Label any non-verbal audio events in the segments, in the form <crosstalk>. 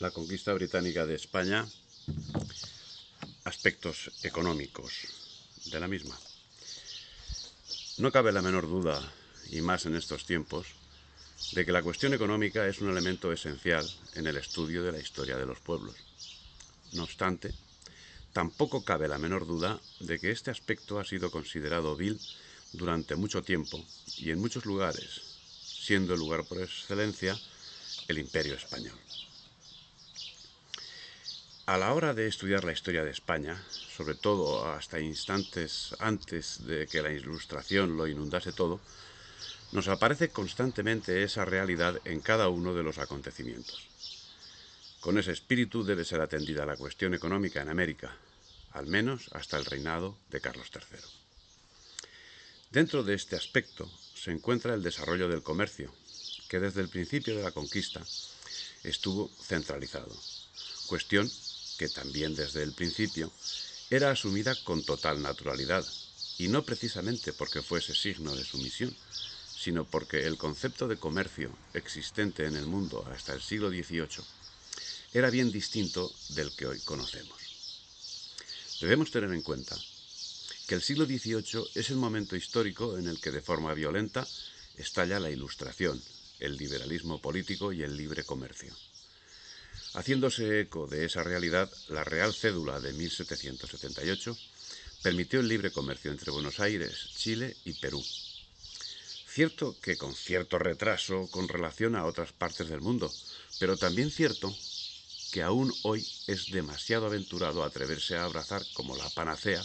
la conquista británica de España, aspectos económicos de la misma. No cabe la menor duda, y más en estos tiempos, de que la cuestión económica es un elemento esencial en el estudio de la historia de los pueblos. No obstante, tampoco cabe la menor duda de que este aspecto ha sido considerado vil durante mucho tiempo y en muchos lugares, siendo el lugar por excelencia el imperio español. A la hora de estudiar la historia de España, sobre todo hasta instantes antes de que la Ilustración lo inundase todo, nos aparece constantemente esa realidad en cada uno de los acontecimientos. Con ese espíritu debe ser atendida la cuestión económica en América, al menos hasta el reinado de Carlos III. Dentro de este aspecto se encuentra el desarrollo del comercio, que desde el principio de la conquista estuvo centralizado, cuestión que también desde el principio era asumida con total naturalidad, y no precisamente porque fuese signo de sumisión, sino porque el concepto de comercio existente en el mundo hasta el siglo XVIII era bien distinto del que hoy conocemos. Debemos tener en cuenta que el siglo XVIII es el momento histórico en el que de forma violenta estalla la Ilustración, el liberalismo político y el libre comercio. Haciéndose eco de esa realidad, la Real Cédula de 1778 permitió el libre comercio entre Buenos Aires, Chile y Perú. Cierto que con cierto retraso con relación a otras partes del mundo, pero también cierto que aún hoy es demasiado aventurado atreverse a abrazar como la panacea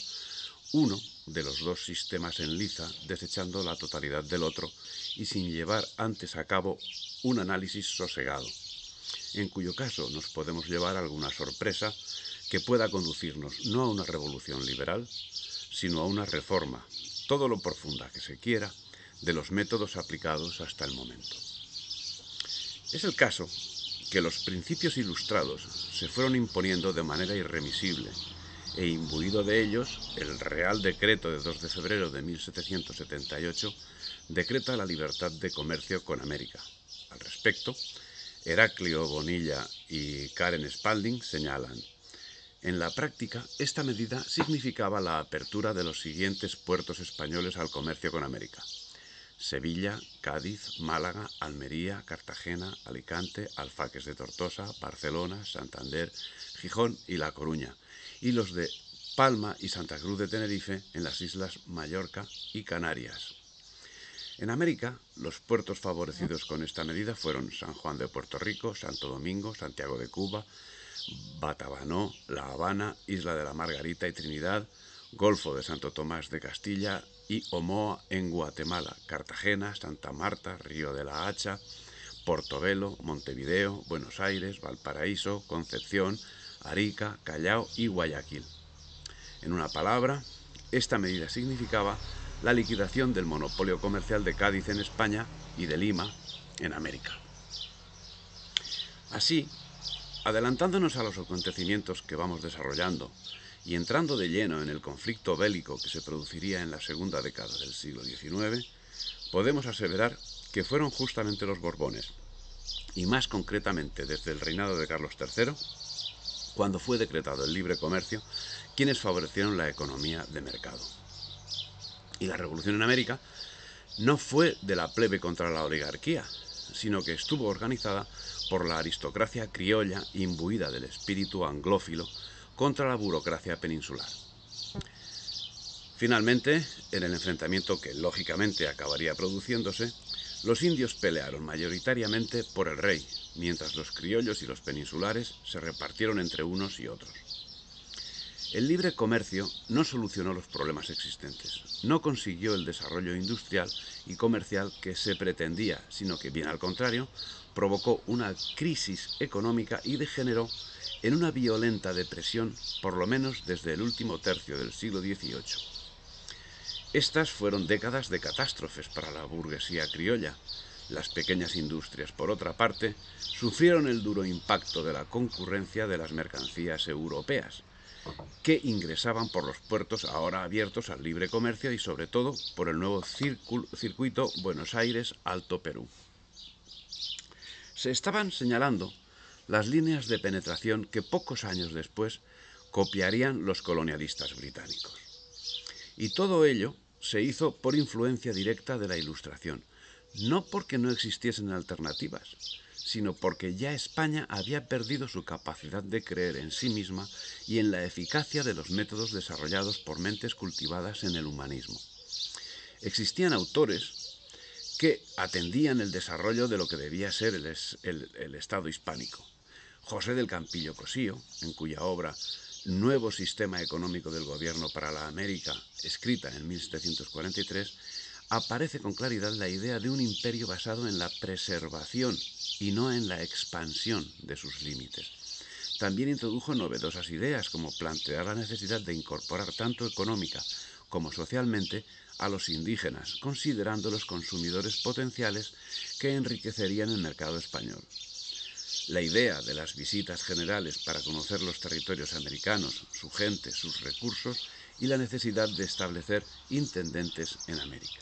uno de los dos sistemas en liza, desechando la totalidad del otro y sin llevar antes a cabo un análisis sosegado en cuyo caso nos podemos llevar alguna sorpresa que pueda conducirnos no a una revolución liberal, sino a una reforma, todo lo profunda que se quiera, de los métodos aplicados hasta el momento. Es el caso que los principios ilustrados se fueron imponiendo de manera irremisible e imbuido de ellos el Real Decreto de 2 de febrero de 1778 decreta la libertad de comercio con América. Al respecto, Heraclio Bonilla y Karen Spalding señalan. En la práctica, esta medida significaba la apertura de los siguientes puertos españoles al comercio con América. Sevilla, Cádiz, Málaga, Almería, Cartagena, Alicante, Alfaques de Tortosa, Barcelona, Santander, Gijón y La Coruña, y los de Palma y Santa Cruz de Tenerife en las islas Mallorca y Canarias. En América, los puertos favorecidos con esta medida fueron San Juan de Puerto Rico, Santo Domingo, Santiago de Cuba, Batabanó, La Habana, Isla de la Margarita y Trinidad, Golfo de Santo Tomás de Castilla y Omoa en Guatemala, Cartagena, Santa Marta, Río de la Hacha, Portobelo, Montevideo, Buenos Aires, Valparaíso, Concepción, Arica, Callao y Guayaquil. En una palabra, esta medida significaba la liquidación del monopolio comercial de Cádiz en España y de Lima en América. Así, adelantándonos a los acontecimientos que vamos desarrollando y entrando de lleno en el conflicto bélico que se produciría en la segunda década del siglo XIX, podemos aseverar que fueron justamente los Borbones, y más concretamente desde el reinado de Carlos III, cuando fue decretado el libre comercio, quienes favorecieron la economía de mercado y la revolución en América, no fue de la plebe contra la oligarquía, sino que estuvo organizada por la aristocracia criolla imbuida del espíritu anglófilo contra la burocracia peninsular. Finalmente, en el enfrentamiento que lógicamente acabaría produciéndose, los indios pelearon mayoritariamente por el rey, mientras los criollos y los peninsulares se repartieron entre unos y otros. El libre comercio no solucionó los problemas existentes, no consiguió el desarrollo industrial y comercial que se pretendía, sino que, bien al contrario, provocó una crisis económica y degeneró en una violenta depresión, por lo menos desde el último tercio del siglo XVIII. Estas fueron décadas de catástrofes para la burguesía criolla. Las pequeñas industrias, por otra parte, sufrieron el duro impacto de la concurrencia de las mercancías europeas, que ingresaban por los puertos ahora abiertos al libre comercio y sobre todo por el nuevo circuito Buenos Aires-Alto Perú. Se estaban señalando las líneas de penetración que pocos años después copiarían los colonialistas británicos. Y todo ello se hizo por influencia directa de la Ilustración, no porque no existiesen alternativas, sino porque ya España había perdido su capacidad de creer en sí misma y en la eficacia de los métodos desarrollados por mentes cultivadas en el humanismo. Existían autores que atendían el desarrollo de lo que debía ser el, Estado hispánico. José del Campillo Cosío, en cuya obra Nuevo Sistema Económico del Gobierno para la América, escrita en 1743, aparece con claridad la idea de un imperio basado en la preservación y no en la expansión de sus límites. También introdujo novedosas ideas como plantear la necesidad de incorporar tanto económica como socialmente a los indígenas, considerándolos consumidores potenciales que enriquecerían el mercado español. La idea de las visitas generales para conocer los territorios americanos, su gente, sus recursos y la necesidad de establecer intendentes en América.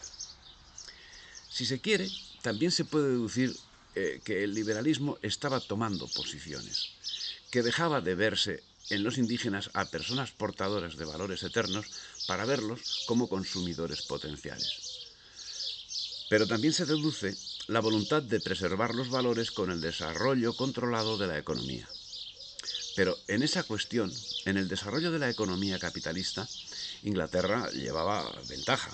Si se quiere, también se puede deducir eh, que el liberalismo estaba tomando posiciones, que dejaba de verse en los indígenas a personas portadoras de valores eternos para verlos como consumidores potenciales. Pero también se deduce la voluntad de preservar los valores con el desarrollo controlado de la economía. Pero en esa cuestión, en el desarrollo de la economía capitalista, Inglaterra llevaba ventaja,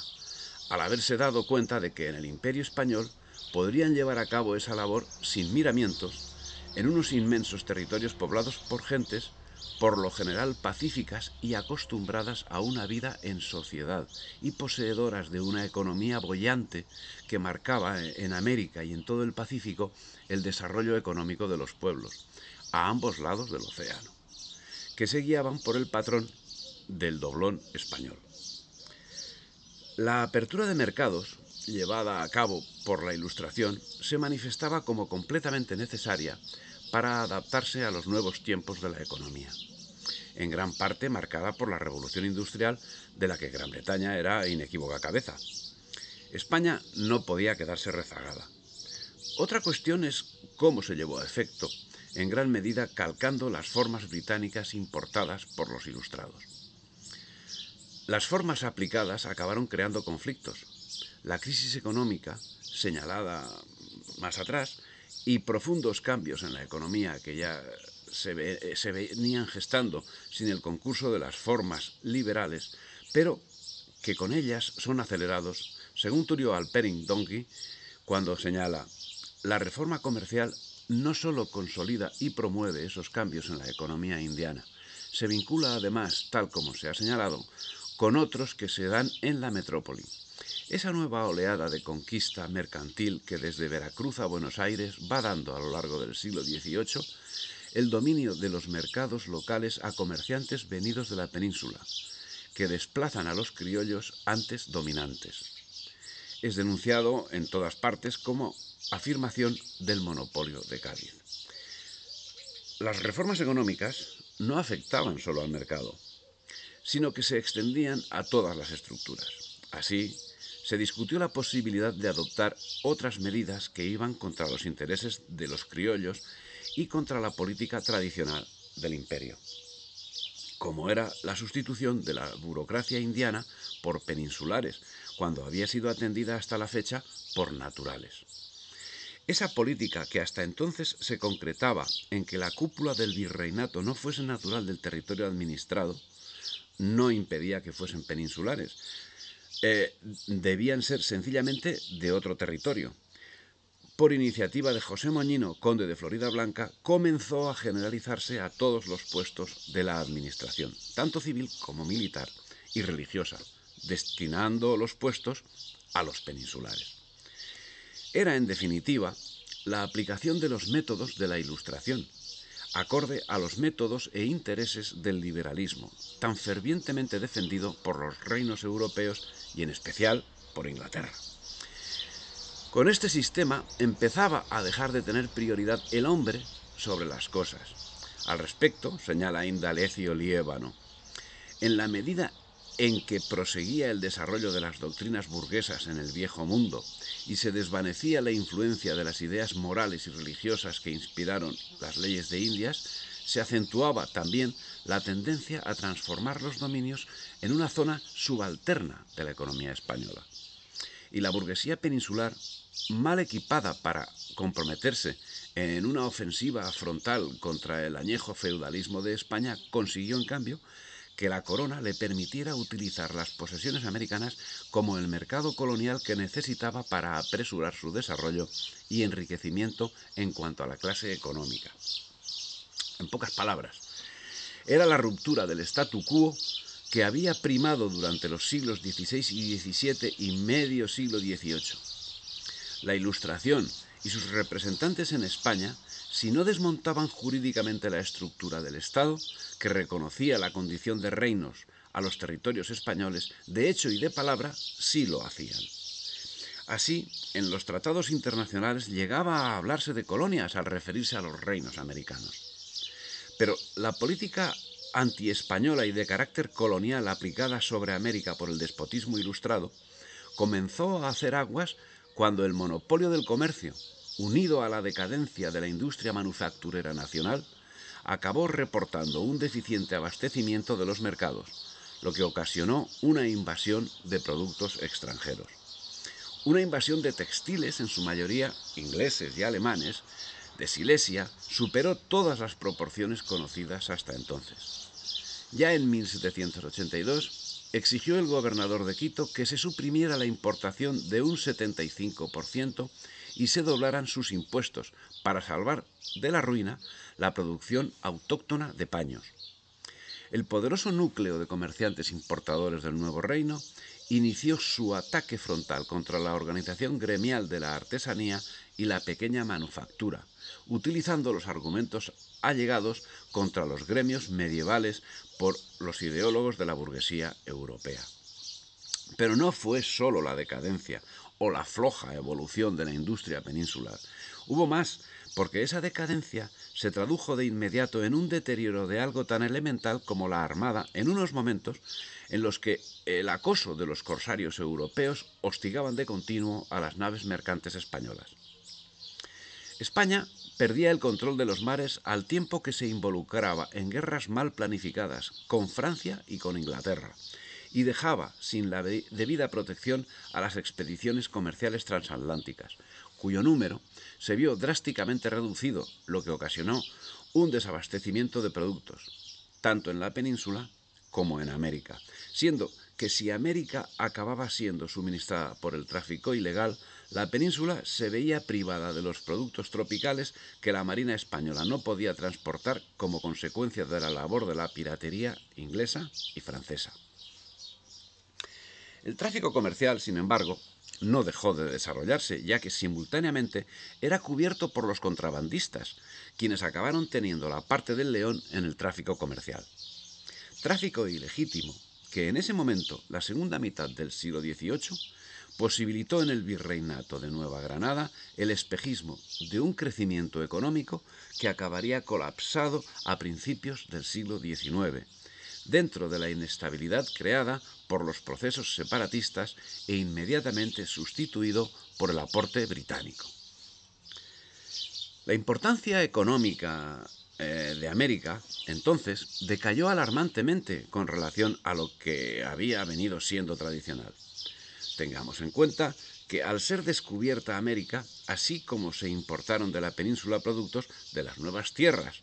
al haberse dado cuenta de que en el imperio español podrían llevar a cabo esa labor sin miramientos en unos inmensos territorios poblados por gentes por lo general pacíficas y acostumbradas a una vida en sociedad y poseedoras de una economía bollante que marcaba en América y en todo el Pacífico el desarrollo económico de los pueblos, a ambos lados del océano, que se guiaban por el patrón del doblón español. La apertura de mercados, llevada a cabo por la Ilustración, se manifestaba como completamente necesaria para adaptarse a los nuevos tiempos de la economía, en gran parte marcada por la revolución industrial de la que Gran Bretaña era inequívoca cabeza. España no podía quedarse rezagada. Otra cuestión es cómo se llevó a efecto, en gran medida calcando las formas británicas importadas por los ilustrados. Las formas aplicadas acabaron creando conflictos. La crisis económica, señalada más atrás, y profundos cambios en la economía que ya se, eh, venían gestando sin el concurso de las formas liberales, pero que con ellas son acelerados, según Turio Alperin Donkey, cuando señala, la reforma comercial no solo consolida y promueve esos cambios en la economía indiana, se vincula además, tal como se ha señalado, con otros que se dan en la metrópoli. Esa nueva oleada de conquista mercantil que desde Veracruz a Buenos Aires va dando a lo largo del siglo XVIII el dominio de los mercados locales a comerciantes venidos de la península, que desplazan a los criollos antes dominantes. Es denunciado en todas partes como afirmación del monopolio de Cádiz. Las reformas económicas no afectaban solo al mercado, sino que se extendían a todas las estructuras. Así, se discutió la posibilidad de adoptar otras medidas que iban contra los intereses de los criollos y contra la política tradicional del imperio, como era la sustitución de la burocracia indiana por peninsulares, cuando había sido atendida hasta la fecha por naturales. Esa política que hasta entonces se concretaba en que la cúpula del virreinato no fuese natural del territorio administrado, no impedía que fuesen peninsulares. Eh, debían ser sencillamente de otro territorio. Por iniciativa de José Moñino, conde de Florida Blanca, comenzó a generalizarse a todos los puestos de la administración, tanto civil como militar y religiosa, destinando los puestos a los peninsulares. Era, en definitiva, la aplicación de los métodos de la Ilustración, acorde a los métodos e intereses del liberalismo, tan fervientemente defendido por los reinos europeos y en especial por Inglaterra. Con este sistema empezaba a dejar de tener prioridad el hombre sobre las cosas. Al respecto, señala Indalecio Liébano, en la medida en que proseguía el desarrollo de las doctrinas burguesas en el viejo mundo y se desvanecía la influencia de las ideas morales y religiosas que inspiraron las leyes de Indias, se acentuaba también la tendencia a transformar los dominios en una zona subalterna de la economía española. Y la burguesía peninsular, mal equipada para comprometerse en una ofensiva frontal contra el añejo feudalismo de España, consiguió en cambio que la corona le permitiera utilizar las posesiones americanas como el mercado colonial que necesitaba para apresurar su desarrollo y enriquecimiento en cuanto a la clase económica. En pocas palabras, era la ruptura del statu quo que había primado durante los siglos XVI y XVII y medio siglo XVIII. La Ilustración y sus representantes en España si no desmontaban jurídicamente la estructura del Estado, que reconocía la condición de reinos a los territorios españoles, de hecho y de palabra, sí lo hacían. Así, en los tratados internacionales llegaba a hablarse de colonias al referirse a los reinos americanos. Pero la política antiespañola y de carácter colonial aplicada sobre América por el despotismo ilustrado comenzó a hacer aguas cuando el monopolio del comercio, unido a la decadencia de la industria manufacturera nacional, acabó reportando un deficiente abastecimiento de los mercados, lo que ocasionó una invasión de productos extranjeros. Una invasión de textiles, en su mayoría ingleses y alemanes, de Silesia superó todas las proporciones conocidas hasta entonces. Ya en 1782 exigió el gobernador de Quito que se suprimiera la importación de un 75% y se doblaran sus impuestos para salvar de la ruina la producción autóctona de paños. El poderoso núcleo de comerciantes importadores del Nuevo Reino inició su ataque frontal contra la organización gremial de la artesanía y la pequeña manufactura, utilizando los argumentos allegados contra los gremios medievales por los ideólogos de la burguesía europea. Pero no fue solo la decadencia o la floja evolución de la industria peninsular. Hubo más, porque esa decadencia se tradujo de inmediato en un deterioro de algo tan elemental como la armada en unos momentos en los que el acoso de los corsarios europeos hostigaban de continuo a las naves mercantes españolas. España perdía el control de los mares al tiempo que se involucraba en guerras mal planificadas con Francia y con Inglaterra y dejaba sin la debida protección a las expediciones comerciales transatlánticas, cuyo número se vio drásticamente reducido, lo que ocasionó un desabastecimiento de productos, tanto en la península como en América, siendo que si América acababa siendo suministrada por el tráfico ilegal, la península se veía privada de los productos tropicales que la Marina española no podía transportar como consecuencia de la labor de la piratería inglesa y francesa. El tráfico comercial, sin embargo, no dejó de desarrollarse, ya que simultáneamente era cubierto por los contrabandistas, quienes acabaron teniendo la parte del león en el tráfico comercial. Tráfico ilegítimo que en ese momento, la segunda mitad del siglo XVIII, posibilitó en el virreinato de Nueva Granada el espejismo de un crecimiento económico que acabaría colapsado a principios del siglo XIX dentro de la inestabilidad creada por los procesos separatistas e inmediatamente sustituido por el aporte británico. La importancia económica eh, de América, entonces, decayó alarmantemente con relación a lo que había venido siendo tradicional. Tengamos en cuenta que al ser descubierta América, así como se importaron de la península productos de las nuevas tierras,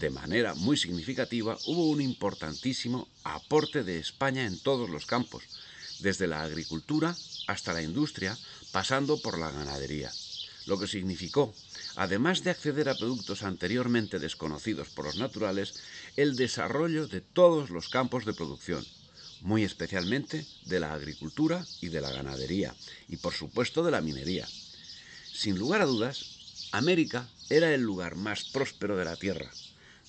de manera muy significativa, hubo un importantísimo aporte de España en todos los campos, desde la agricultura hasta la industria, pasando por la ganadería, lo que significó, además de acceder a productos anteriormente desconocidos por los naturales, el desarrollo de todos los campos de producción, muy especialmente de la agricultura y de la ganadería, y por supuesto de la minería. Sin lugar a dudas, América era el lugar más próspero de la Tierra,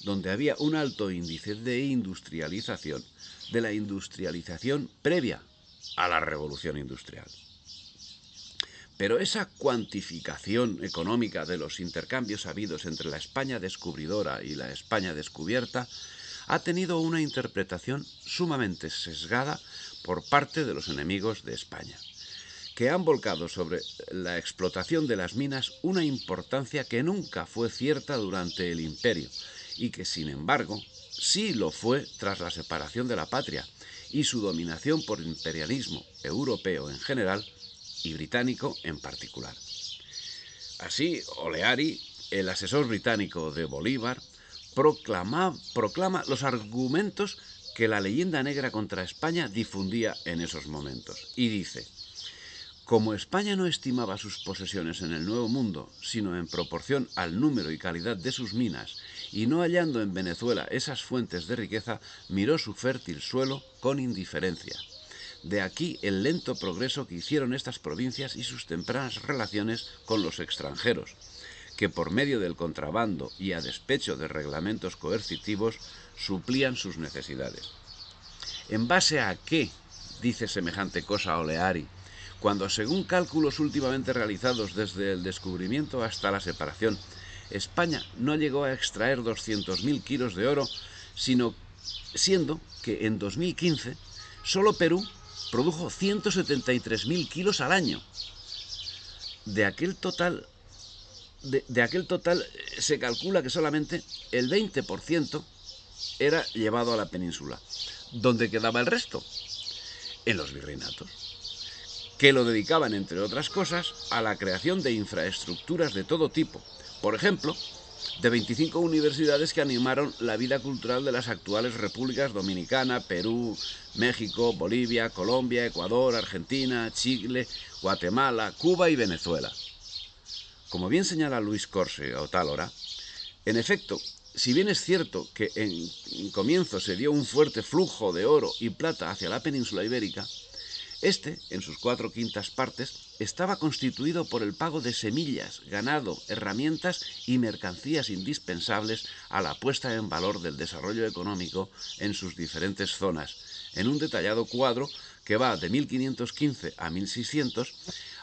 donde había un alto índice de industrialización, de la industrialización previa a la revolución industrial. Pero esa cuantificación económica de los intercambios habidos entre la España descubridora y la España descubierta ha tenido una interpretación sumamente sesgada por parte de los enemigos de España, que han volcado sobre la explotación de las minas una importancia que nunca fue cierta durante el imperio, y que sin embargo sí lo fue tras la separación de la patria y su dominación por imperialismo europeo en general y británico en particular. Así, Oleari, el asesor británico de Bolívar, proclama, proclama los argumentos que la leyenda negra contra España difundía en esos momentos y dice, como España no estimaba sus posesiones en el Nuevo Mundo, sino en proporción al número y calidad de sus minas y no hallando en Venezuela esas fuentes de riqueza, miró su fértil suelo con indiferencia. De aquí el lento progreso que hicieron estas provincias y sus tempranas relaciones con los extranjeros, que por medio del contrabando y a despecho de reglamentos coercitivos suplían sus necesidades. ¿En base a qué dice semejante cosa Oleari? Cuando según cálculos últimamente realizados desde el descubrimiento hasta la separación España no llegó a extraer 200.000 kilos de oro, sino siendo que en 2015 solo Perú produjo 173.000 kilos al año. De aquel total, de, de aquel total eh, se calcula que solamente el 20% era llevado a la península. ¿Dónde quedaba el resto? En los virreinatos, que lo dedicaban, entre otras cosas, a la creación de infraestructuras de todo tipo, por ejemplo, de 25 universidades que animaron la vida cultural de las actuales repúblicas Dominicana, Perú, México, Bolivia, Colombia, Ecuador, Argentina, Chile, Guatemala, Cuba y Venezuela. Como bien señala Luis Corse tal hora, en efecto, si bien es cierto que en comienzo se dio un fuerte flujo de oro y plata hacia la península ibérica, este, en sus cuatro quintas partes, estaba constituido por el pago de semillas, ganado, herramientas y mercancías indispensables a la puesta en valor del desarrollo económico en sus diferentes zonas, en un detallado cuadro que va de 1515 a 1600,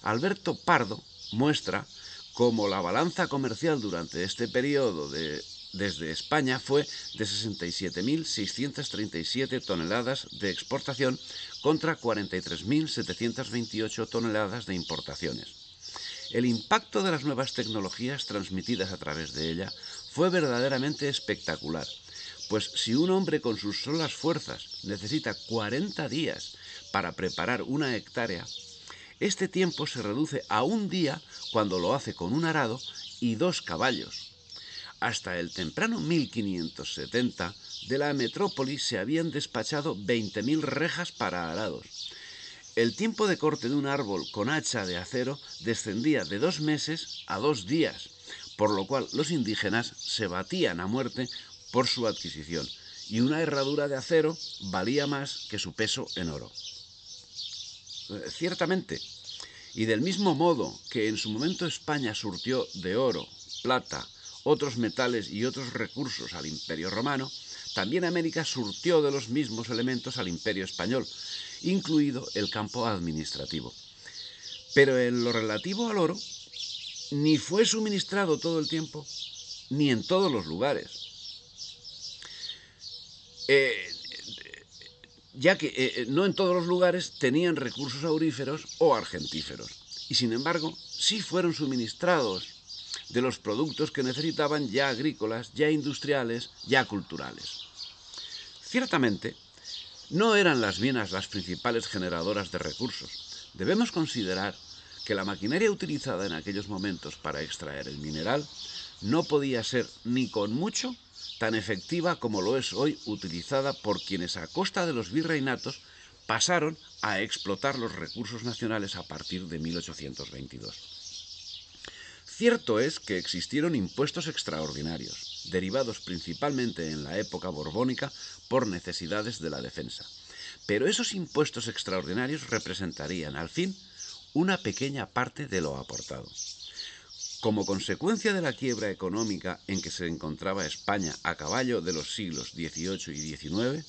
Alberto Pardo muestra cómo la balanza comercial durante este periodo de, desde España fue de 67.637 toneladas de exportación contra 43.728 toneladas de importaciones. El impacto de las nuevas tecnologías transmitidas a través de ella fue verdaderamente espectacular, pues si un hombre con sus solas fuerzas necesita 40 días para preparar una hectárea, este tiempo se reduce a un día cuando lo hace con un arado y dos caballos. Hasta el temprano 1570 de la metrópolis se habían despachado 20.000 rejas para arados. El tiempo de corte de un árbol con hacha de acero descendía de dos meses a dos días, por lo cual los indígenas se batían a muerte por su adquisición, y una herradura de acero valía más que su peso en oro. Eh, ciertamente, y del mismo modo que en su momento España surtió de oro, plata, otros metales y otros recursos al imperio romano, también América surtió de los mismos elementos al imperio español, incluido el campo administrativo. Pero en lo relativo al oro, ni fue suministrado todo el tiempo, ni en todos los lugares. Eh, ya que eh, eh, no en todos los lugares tenían recursos auríferos o argentíferos, y sin embargo sí fueron suministrados de los productos que necesitaban ya agrícolas, ya industriales, ya culturales. Ciertamente, no eran las minas las principales generadoras de recursos. Debemos considerar que la maquinaria utilizada en aquellos momentos para extraer el mineral no podía ser ni con mucho tan efectiva como lo es hoy utilizada por quienes a costa de los virreinatos pasaron a explotar los recursos nacionales a partir de 1822. Cierto es que existieron impuestos extraordinarios, derivados principalmente en la época borbónica por necesidades de la defensa. Pero esos impuestos extraordinarios representarían, al fin, una pequeña parte de lo aportado. Como consecuencia de la quiebra económica en que se encontraba España a caballo de los siglos XVIII y XIX,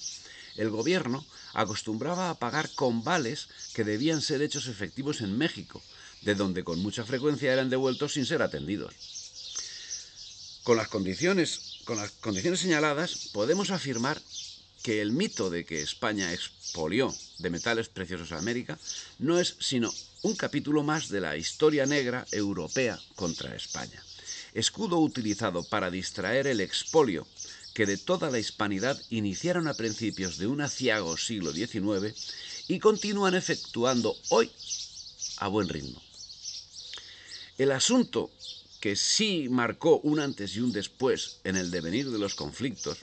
el gobierno acostumbraba a pagar con vales que debían ser hechos efectivos en México de donde con mucha frecuencia eran devueltos sin ser atendidos. Con las condiciones, con las condiciones señaladas, podemos afirmar que el mito de que España expolió de metales preciosos a América no es sino un capítulo más de la historia negra europea contra España. Escudo utilizado para distraer el expolio que de toda la hispanidad iniciaron a principios de un aciago siglo XIX y continúan efectuando hoy a buen ritmo. El asunto que sí marcó un antes y un después en el devenir de los conflictos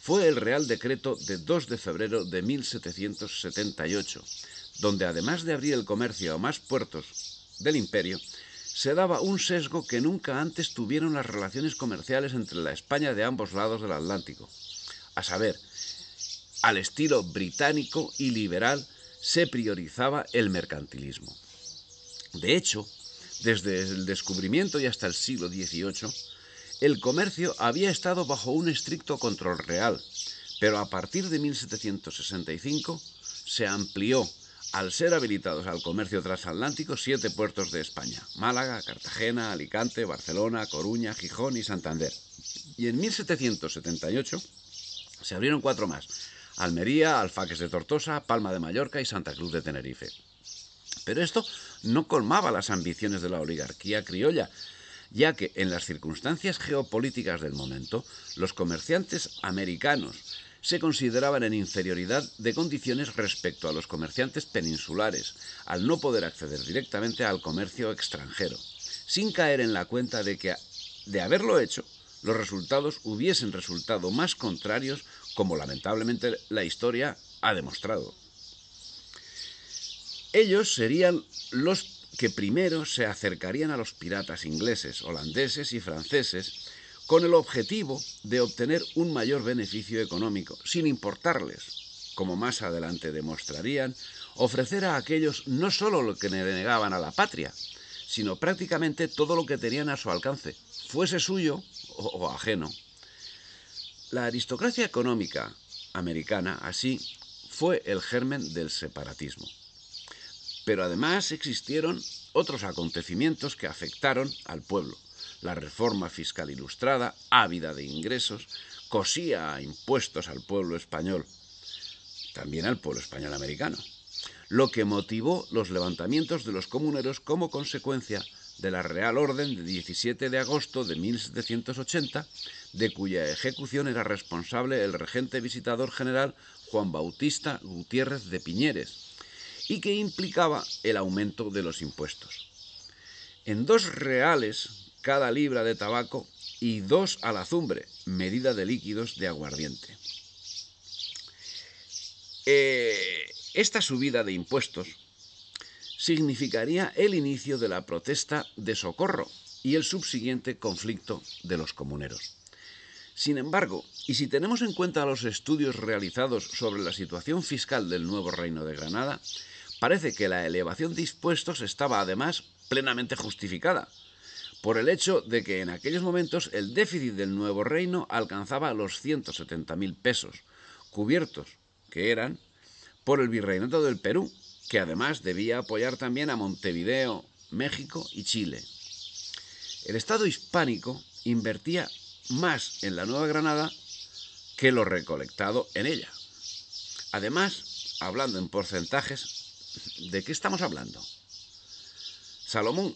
fue el Real Decreto de 2 de febrero de 1778, donde además de abrir el comercio a más puertos del imperio, se daba un sesgo que nunca antes tuvieron las relaciones comerciales entre la España de ambos lados del Atlántico. A saber, al estilo británico y liberal se priorizaba el mercantilismo. De hecho, desde el descubrimiento y hasta el siglo XVIII, el comercio había estado bajo un estricto control real, pero a partir de 1765 se amplió al ser habilitados al comercio transatlántico siete puertos de España, Málaga, Cartagena, Alicante, Barcelona, Coruña, Gijón y Santander. Y en 1778 se abrieron cuatro más, Almería, Alfaques de Tortosa, Palma de Mallorca y Santa Cruz de Tenerife. Pero esto no colmaba las ambiciones de la oligarquía criolla, ya que en las circunstancias geopolíticas del momento, los comerciantes americanos se consideraban en inferioridad de condiciones respecto a los comerciantes peninsulares, al no poder acceder directamente al comercio extranjero, sin caer en la cuenta de que, de haberlo hecho, los resultados hubiesen resultado más contrarios, como lamentablemente la historia ha demostrado. Ellos serían los que primero se acercarían a los piratas ingleses, holandeses y franceses con el objetivo de obtener un mayor beneficio económico, sin importarles, como más adelante demostrarían, ofrecer a aquellos no solo lo que negaban a la patria, sino prácticamente todo lo que tenían a su alcance, fuese suyo o ajeno. La aristocracia económica americana, así, fue el germen del separatismo. Pero además existieron otros acontecimientos que afectaron al pueblo. La reforma fiscal ilustrada, ávida de ingresos, cosía impuestos al pueblo español, también al pueblo español americano, lo que motivó los levantamientos de los comuneros como consecuencia de la Real Orden de 17 de agosto de 1780, de cuya ejecución era responsable el regente visitador general Juan Bautista Gutiérrez de Piñeres, y que implicaba el aumento de los impuestos. En dos reales cada libra de tabaco y dos la azumbre, medida de líquidos de aguardiente. Eh, esta subida de impuestos significaría el inicio de la protesta de socorro y el subsiguiente conflicto de los comuneros. Sin embargo, y si tenemos en cuenta los estudios realizados sobre la situación fiscal del nuevo Reino de Granada, parece que la elevación de impuestos estaba además plenamente justificada, por el hecho de que en aquellos momentos el déficit del nuevo reino alcanzaba los 170.000 pesos, cubiertos, que eran, por el virreinato del Perú, que además debía apoyar también a Montevideo, México y Chile. El Estado hispánico invertía más en la Nueva Granada que lo recolectado en ella. Además, hablando en porcentajes, ¿de qué estamos hablando? Salomón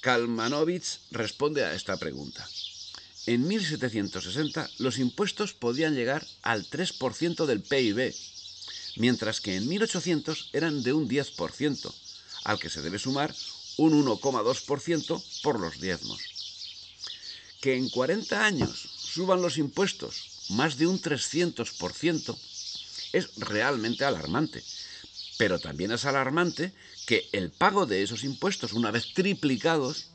Kalmanovich responde a esta pregunta. En 1760 los impuestos podían llegar al 3% del PIB, mientras que en 1800 eran de un 10%, al que se debe sumar un 1,2% por los diezmos que en 40 años suban los impuestos más de un 300% es realmente alarmante. Pero también es alarmante que el pago de esos impuestos, una vez triplicados,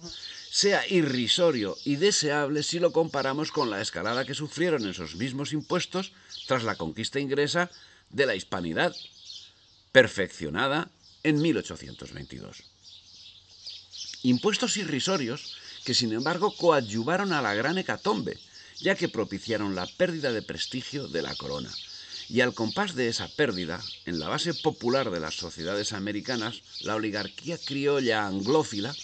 sea irrisorio y deseable si lo comparamos con la escalada que sufrieron esos mismos impuestos tras la conquista inglesa de la hispanidad, perfeccionada en 1822. Impuestos irrisorios que sin embargo coadyuvaron a la gran hecatombe, ya que propiciaron la pérdida de prestigio de la corona. Y al compás de esa pérdida, en la base popular de las sociedades americanas, la oligarquía criolla anglófila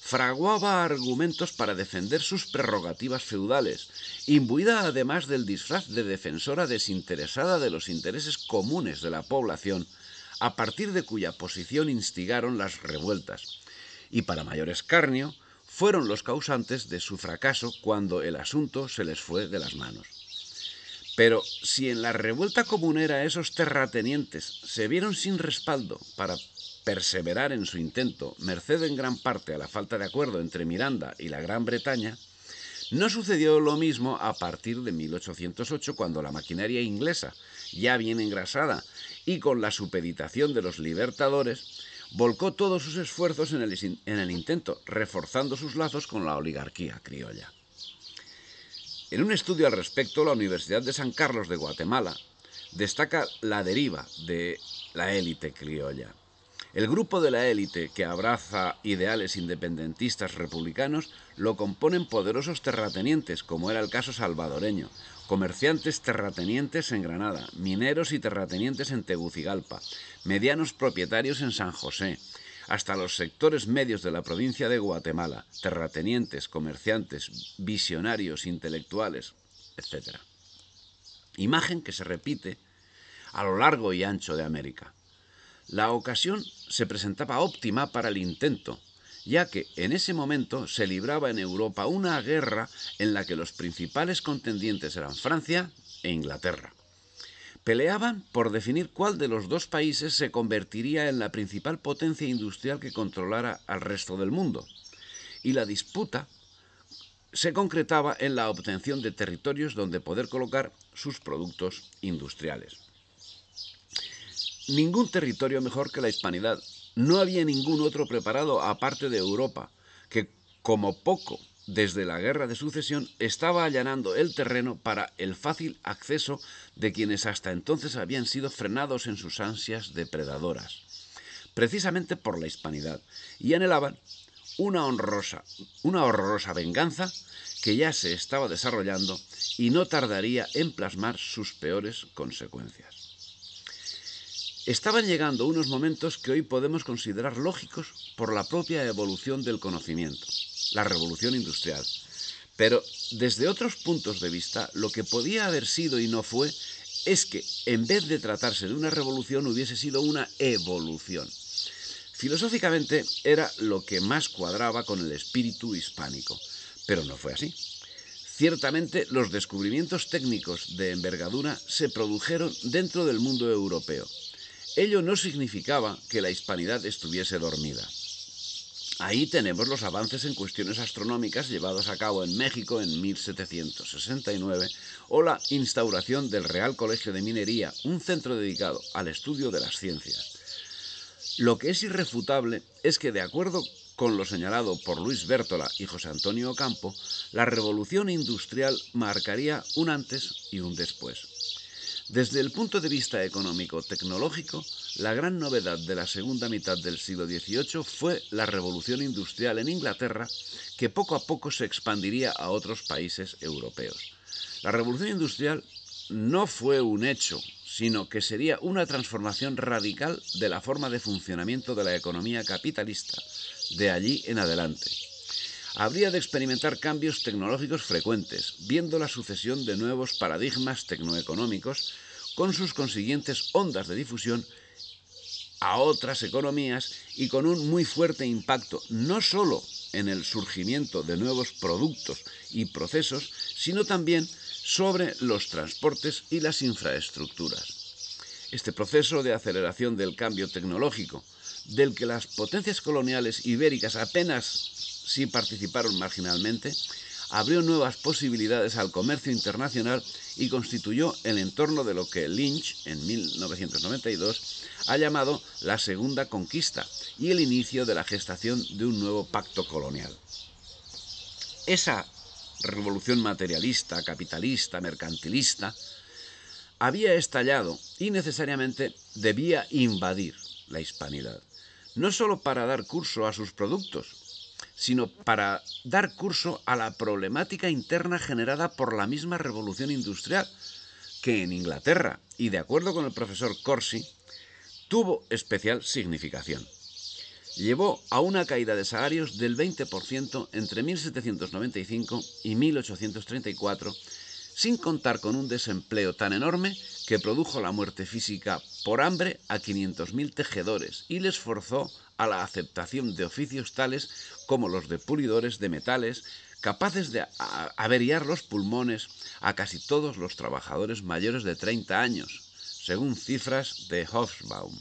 fraguaba argumentos para defender sus prerrogativas feudales, imbuida además del disfraz de defensora desinteresada de los intereses comunes de la población, a partir de cuya posición instigaron las revueltas. Y para mayor escarnio, fueron los causantes de su fracaso cuando el asunto se les fue de las manos. Pero si en la revuelta comunera esos terratenientes se vieron sin respaldo para perseverar en su intento, merced en gran parte a la falta de acuerdo entre Miranda y la Gran Bretaña, no sucedió lo mismo a partir de 1808, cuando la maquinaria inglesa, ya bien engrasada y con la supeditación de los libertadores, volcó todos sus esfuerzos en el, intento, reforzando sus lazos con la oligarquía criolla. En un estudio al respecto, la Universidad de San Carlos de Guatemala destaca la deriva de la élite criolla. El grupo de la élite que abraza ideales independentistas republicanos lo componen poderosos terratenientes, como era el caso salvadoreño, comerciantes terratenientes en Granada, mineros y terratenientes en Tegucigalpa, medianos propietarios en San José, hasta los sectores medios de la provincia de Guatemala, terratenientes, comerciantes, visionarios, intelectuales, etc. Imagen que se repite a lo largo y ancho de América. La ocasión se presentaba óptima para el intento, ya que en ese momento se libraba en Europa una guerra en la que los principales contendientes eran Francia e Inglaterra. Peleaban por definir cuál de los dos países se convertiría en la principal potencia industrial que controlara al resto del mundo, y la disputa se concretaba en la obtención de territorios donde poder colocar sus productos industriales. Ningún territorio mejor que la Hispanidad no había ningún otro preparado aparte de Europa, que como poco desde la Guerra de Sucesión estaba allanando el terreno para el fácil acceso de quienes hasta entonces habían sido frenados en sus ansias depredadoras, precisamente por la hispanidad, y anhelaban una honrosa, una horrorosa venganza que ya se estaba desarrollando y no tardaría en plasmar sus peores consecuencias estaban llegando unos momentos que hoy podemos considerar lógicos por la propia evolución del conocimiento, la revolución industrial. Pero desde otros puntos de vista, lo que podía haber sido y no fue es que en vez de tratarse de una revolución hubiese sido una evolución. Filosóficamente era lo que más cuadraba con el espíritu hispánico, pero no fue así. Ciertamente los descubrimientos técnicos de envergadura se produjeron dentro del mundo europeo, Ello no significaba que la hispanidad estuviese dormida. Ahí tenemos los avances en cuestiones astronómicas llevados a cabo en México en 1769 o la instauración del Real Colegio de Minería, un centro dedicado al estudio de las ciencias. Lo que es irrefutable es que, de acuerdo con lo señalado por Luis Bértola y José Antonio Ocampo, la revolución industrial marcaría un antes y un después. Desde el punto de vista económico-tecnológico, la gran novedad de la segunda mitad del siglo XVIII fue la revolución industrial en Inglaterra, que poco a poco se expandiría a otros países europeos. La revolución industrial no fue un hecho, sino que sería una transformación radical de la forma de funcionamiento de la economía capitalista, de allí en adelante habría de experimentar cambios tecnológicos frecuentes, viendo la sucesión de nuevos paradigmas tecnoeconómicos con sus consiguientes ondas de difusión a otras economías y con un muy fuerte impacto no sólo en el surgimiento de nuevos productos y procesos, sino también sobre los transportes y las infraestructuras. Este proceso de aceleración del cambio tecnológico, del que las potencias coloniales ibéricas apenas sí participaron marginalmente, abrió nuevas posibilidades al comercio internacional y constituyó el entorno de lo que Lynch, en 1992, ha llamado la Segunda Conquista y el inicio de la gestación de un nuevo pacto colonial. Esa revolución materialista, capitalista, mercantilista, había estallado y necesariamente debía invadir la hispanidad, no sólo para dar curso a sus productos, sino para dar curso a la problemática interna generada por la misma revolución industrial, que en Inglaterra, y de acuerdo con el profesor Corsi, tuvo especial significación. Llevó a una caída de salarios del 20% entre 1795 y 1834, sin contar con un desempleo tan enorme que produjo la muerte física por hambre a 500.000 tejedores y les forzó a la aceptación de oficios tales como los de pulidores de metales, capaces de averiar los pulmones a casi todos los trabajadores mayores de 30 años, según cifras de Hofbaum.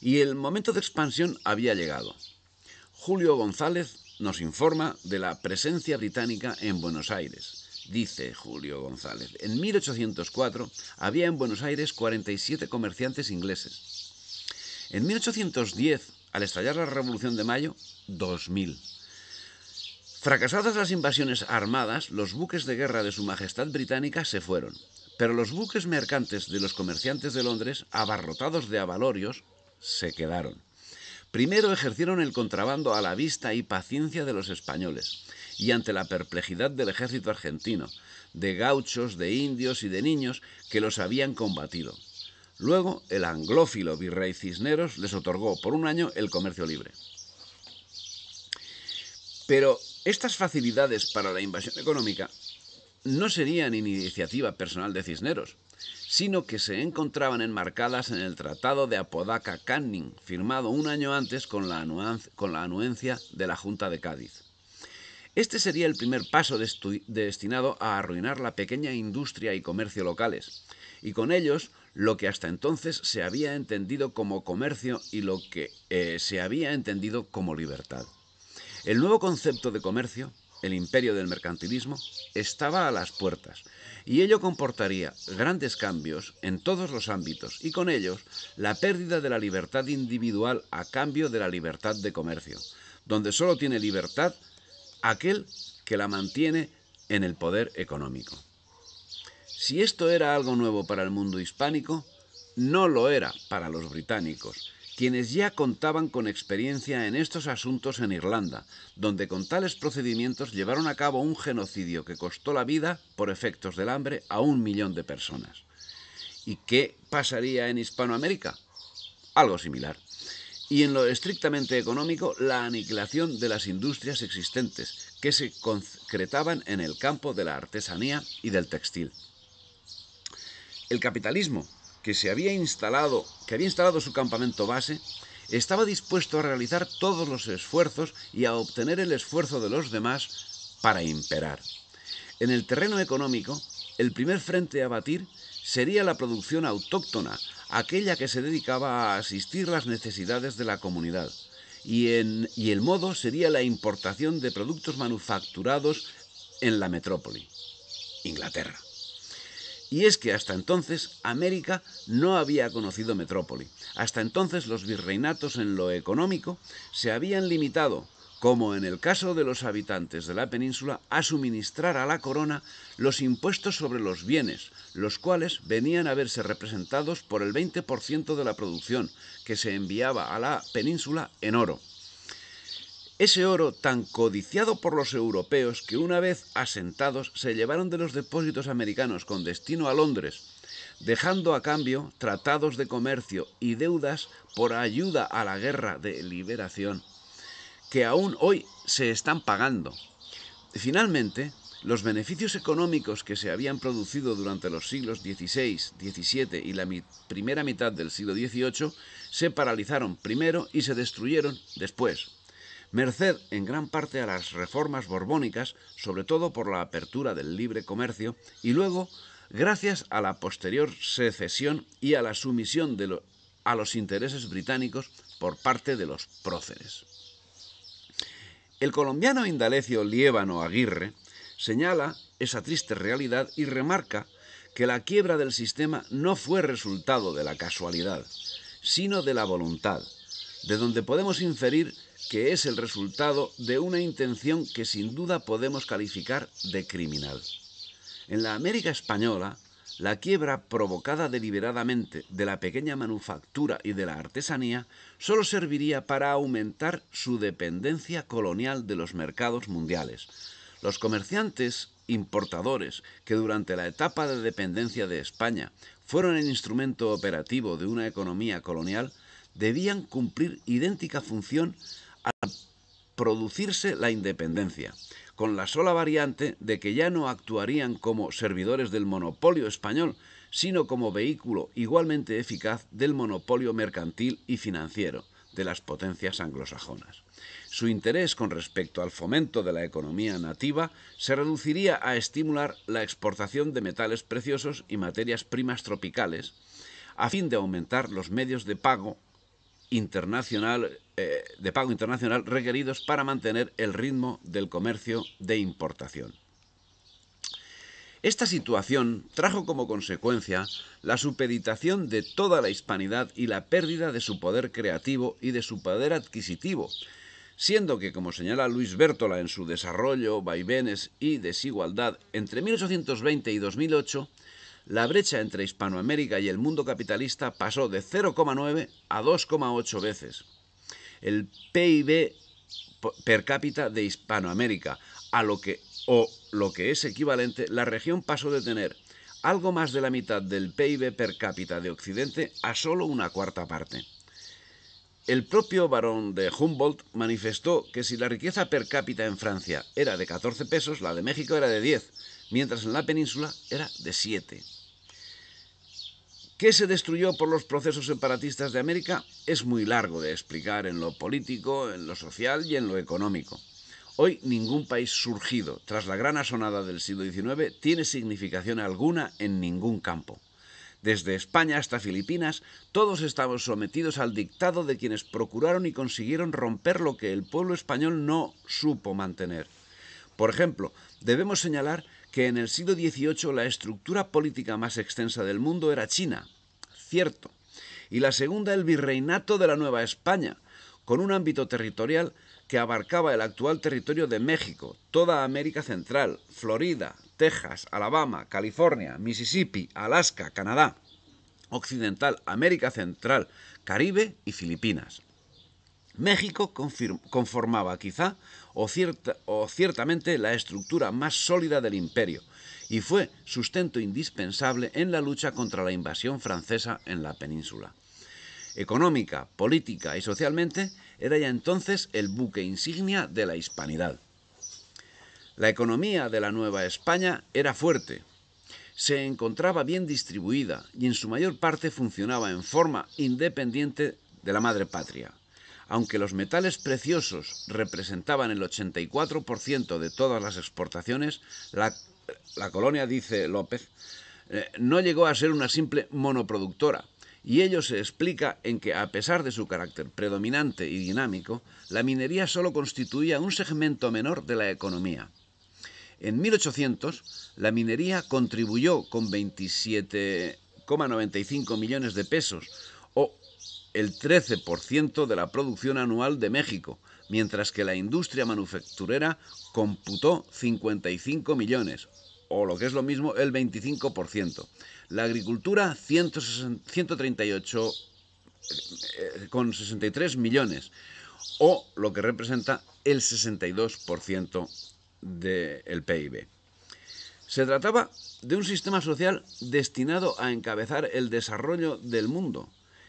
Y el momento de expansión había llegado. Julio González nos informa de la presencia británica en Buenos Aires. Dice Julio González, en 1804 había en Buenos Aires 47 comerciantes ingleses, en 1810, al estallar la Revolución de Mayo, 2000. Fracasadas las invasiones armadas, los buques de guerra de Su Majestad Británica se fueron, pero los buques mercantes de los comerciantes de Londres, abarrotados de avalorios, se quedaron. Primero ejercieron el contrabando a la vista y paciencia de los españoles, y ante la perplejidad del ejército argentino, de gauchos, de indios y de niños que los habían combatido. Luego, el anglófilo virrey Cisneros les otorgó por un año el comercio libre. Pero estas facilidades para la invasión económica no serían iniciativa personal de Cisneros, sino que se encontraban enmarcadas en el Tratado de Apodaca-Canning, firmado un año antes con la, con la, anuencia de la Junta de Cádiz. Este sería el primer paso destinado a arruinar la pequeña industria y comercio locales, y con ellos lo que hasta entonces se había entendido como comercio y lo que eh, se había entendido como libertad. El nuevo concepto de comercio, el imperio del mercantilismo, estaba a las puertas, y ello comportaría grandes cambios en todos los ámbitos y con ellos la pérdida de la libertad individual a cambio de la libertad de comercio, donde solo tiene libertad aquel que la mantiene en el poder económico. Si esto era algo nuevo para el mundo hispánico, no lo era para los británicos, quienes ya contaban con experiencia en estos asuntos en Irlanda, donde con tales procedimientos llevaron a cabo un genocidio que costó la vida, por efectos del hambre, a un millón de personas. ¿Y qué pasaría en Hispanoamérica? Algo similar. Y en lo estrictamente económico, la aniquilación de las industrias existentes, que se concretaban en el campo de la artesanía y del textil. El capitalismo, que se había instalado, que había instalado su campamento base, estaba dispuesto a realizar todos los esfuerzos y a obtener el esfuerzo de los demás para imperar. En el terreno económico, el primer frente a batir sería la producción autóctona, aquella que se dedicaba a asistir las necesidades de la comunidad. Y, y el modo sería la importación de productos manufacturados en la metrópoli, Inglaterra. Y es que hasta entonces América no había conocido metrópoli. Hasta entonces los virreinatos en lo económico se habían limitado, como en el caso de los habitantes de la península, a suministrar a la corona los impuestos sobre los bienes, los cuales venían a verse representados por el 20% de la producción que se enviaba a la península en oro. Ese oro tan codiciado por los europeos que una vez asentados se llevaron de los depósitos americanos con destino a Londres, dejando a cambio tratados de comercio y deudas por ayuda a la guerra de liberación, que aún hoy se están pagando. Finalmente, los beneficios económicos que se habían producido durante los siglos XVI, XVII y la primera mitad del siglo XVIII se paralizaron primero y se destruyeron después merced en gran parte a las reformas borbónicas, sobre todo por la apertura del libre comercio, y luego gracias a la posterior secesión y a la sumisión a los intereses británicos por parte de los próceres. El colombiano Indalecio Liébano Aguirre señala esa triste realidad y remarca que la quiebra del sistema no fue resultado de la casualidad, sino de la voluntad, de donde podemos inferir que es el resultado de una intención que sin duda podemos calificar de criminal. En la América española, la quiebra provocada deliberadamente de la pequeña manufactura y de la artesanía solo serviría para aumentar su dependencia colonial de los mercados mundiales. Los comerciantes importadores que durante la etapa de dependencia de España fueron el instrumento operativo de una economía colonial debían cumplir idéntica función producirse la independencia, con la sola variante de que ya no actuarían como servidores del monopolio español, sino como vehículo igualmente eficaz del monopolio mercantil y financiero de las potencias anglosajonas. Su interés con respecto al fomento de la economía nativa se reduciría a estimular la exportación de metales preciosos y materias primas tropicales, a fin de aumentar los medios de pago internacional, eh, de pago internacional requeridos para mantener el ritmo del comercio de importación. Esta situación trajo como consecuencia la supeditación de toda la hispanidad y la pérdida de su poder creativo y de su poder adquisitivo, siendo que, como señala Luis Bértola en su desarrollo, vaivenes y desigualdad entre 1820 y 2008, la brecha entre Hispanoamérica y el mundo capitalista pasó de 0,9 a 2,8 veces. El PIB per cápita de Hispanoamérica, a lo que, o lo que es equivalente, la región pasó de tener algo más de la mitad del PIB per cápita de Occidente a solo una cuarta parte. El propio barón de Humboldt manifestó que si la riqueza per cápita en Francia era de 14 pesos, la de México era de 10, mientras en la península era de 7. ¿Qué se destruyó por los procesos separatistas de América? Es muy largo de explicar en lo político, en lo social y en lo económico. Hoy ningún país surgido tras la gran asonada del siglo XIX tiene significación alguna en ningún campo. Desde España hasta Filipinas, todos estamos sometidos al dictado de quienes procuraron y consiguieron romper lo que el pueblo español no supo mantener. Por ejemplo, debemos señalar que en el siglo XVIII la estructura política más extensa del mundo era China, cierto, y la segunda el virreinato de la Nueva España, con un ámbito territorial que abarcaba el actual territorio de México, toda América Central, Florida, Texas, Alabama, California, Mississippi, Alaska, Canadá, Occidental, América Central, Caribe y Filipinas. México conformaba quizá o, cierta, o ciertamente la estructura más sólida del imperio, y fue sustento indispensable en la lucha contra la invasión francesa en la península. Económica, política y socialmente, era ya entonces el buque insignia de la hispanidad. La economía de la Nueva España era fuerte, se encontraba bien distribuida y en su mayor parte funcionaba en forma independiente de la madre patria. Aunque los metales preciosos representaban el 84% de todas las exportaciones, la, colonia, dice López, eh, no llegó a ser una simple monoproductora, y ello se explica en que, a pesar de su carácter predominante y dinámico, la minería solo constituía un segmento menor de la economía. En 1800, la minería contribuyó con 27,95 millones de pesos el 13% de la producción anual de México, mientras que la industria manufacturera computó 55 millones, o lo que es lo mismo, el 25%. La agricultura, 138 eh, eh, con 63 millones, o lo que representa el 62% del PIB. Se trataba de un sistema social destinado a encabezar el desarrollo del mundo,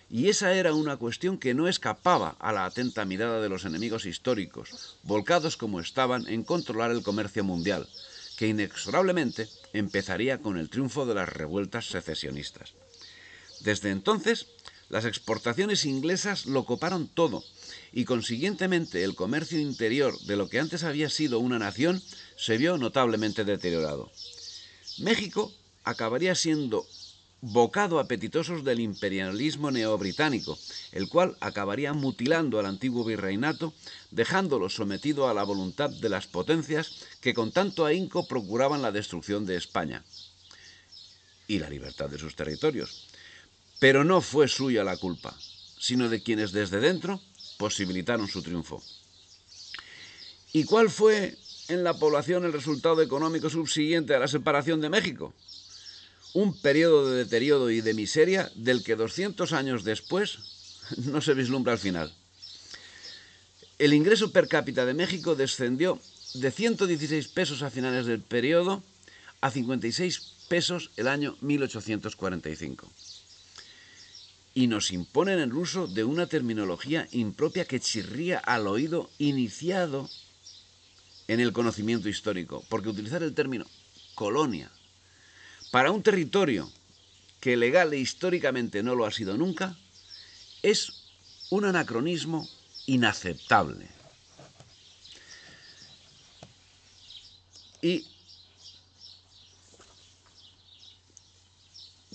y esa era una cuestión que no escapaba a la atenta mirada de los enemigos históricos, volcados como estaban en controlar el comercio mundial, que inexorablemente empezaría con el triunfo de las revueltas secesionistas. Desde entonces, las exportaciones inglesas lo coparon todo, y consiguientemente el comercio interior de lo que antes había sido una nación se vio notablemente deteriorado. México acabaría siendo bocado apetitosos del imperialismo neobritánico, el cual acabaría mutilando al antiguo virreinato, dejándolo sometido a la voluntad de las potencias que con tanto ahínco procuraban la destrucción de España y la libertad de sus territorios. Pero no fue suya la culpa, sino de quienes desde dentro posibilitaron su triunfo. ¿Y cuál fue en la población el resultado económico subsiguiente a la separación de México? un periodo de deterioro y de miseria del que 200 años después <laughs> no se vislumbra al final. El ingreso per cápita de México descendió de 116 pesos a finales del periodo a 56 pesos el año 1845. Y nos imponen el uso de una terminología impropia que chirría al oído iniciado en el conocimiento histórico, porque utilizar el término colonia para un territorio que legal e históricamente no lo ha sido nunca, es un anacronismo inaceptable. Y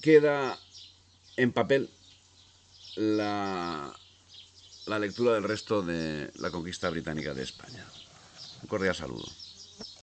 queda en papel la, lectura del resto de la conquista británica de España. Un cordial saludo.